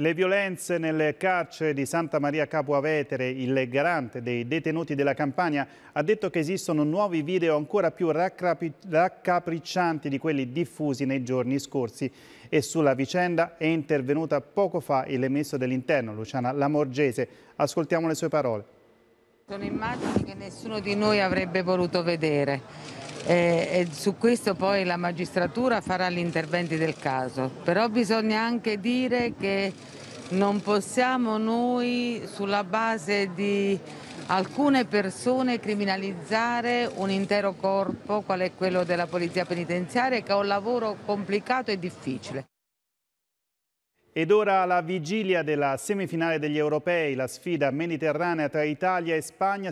Le violenze nel carcere di Santa Maria Capua Vetere, il garante dei detenuti della Campania, ha detto che esistono nuovi video ancora più raccapriccianti di quelli diffusi nei giorni scorsi e sulla vicenda è intervenuta poco fa il ministro dell'Interno, Luciana Lamorgese. Ascoltiamo le sue parole. Sono immagini che nessuno di noi avrebbe voluto vedere e, e su questo poi la magistratura farà gli interventi del caso. Però bisogna anche dire che non possiamo noi sulla base di alcune persone criminalizzare un intero corpo qual è quello della polizia penitenziaria che è un lavoro complicato e difficile. Ed ora alla vigilia della semifinale degli europei, la sfida mediterranea tra Italia e Spagna